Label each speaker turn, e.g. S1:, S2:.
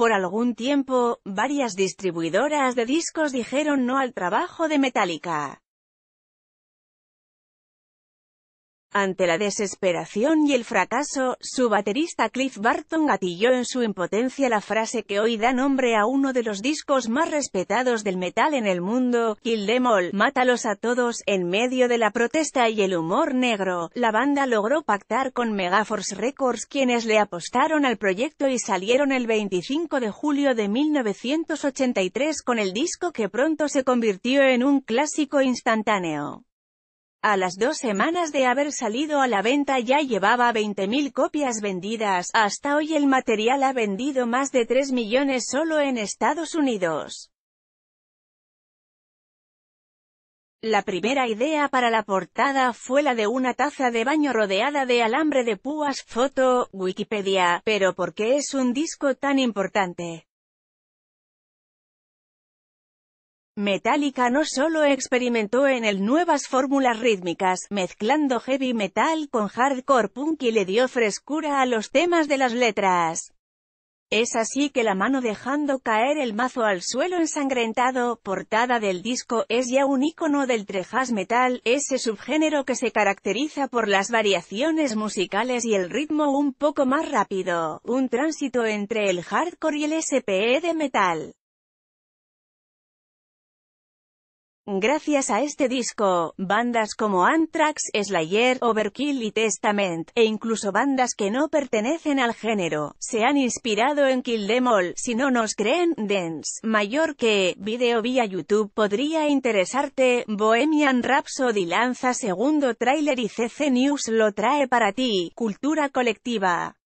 S1: Por algún tiempo, varias distribuidoras de discos dijeron no al trabajo de Metallica. Ante la desesperación y el fracaso, su baterista Cliff Barton gatilló en su impotencia la frase que hoy da nombre a uno de los discos más respetados del metal en el mundo, Kill Them All, Mátalos a Todos. En medio de la protesta y el humor negro, la banda logró pactar con Megaforce Records quienes le apostaron al proyecto y salieron el 25 de julio de 1983 con el disco que pronto se convirtió en un clásico instantáneo. A las dos semanas de haber salido a la venta ya llevaba 20.000 copias vendidas, hasta hoy el material ha vendido más de 3 millones solo en Estados Unidos. La primera idea para la portada fue la de una taza de baño rodeada de alambre de púas, foto, Wikipedia, pero ¿por qué es un disco tan importante? Metallica no solo experimentó en el nuevas fórmulas rítmicas, mezclando heavy metal con hardcore punk y le dio frescura a los temas de las letras. Es así que la mano dejando caer el mazo al suelo ensangrentado, portada del disco, es ya un icono del trejas metal, ese subgénero que se caracteriza por las variaciones musicales y el ritmo un poco más rápido, un tránsito entre el hardcore y el SPE de metal. Gracias a este disco, bandas como Anthrax, Slayer, Overkill y Testament, e incluso bandas que no pertenecen al género, se han inspirado en Kill Demol. Si no nos creen, Dance, mayor que, video vía YouTube podría interesarte, Bohemian Rhapsody lanza segundo tráiler y CC News lo trae para ti, cultura colectiva.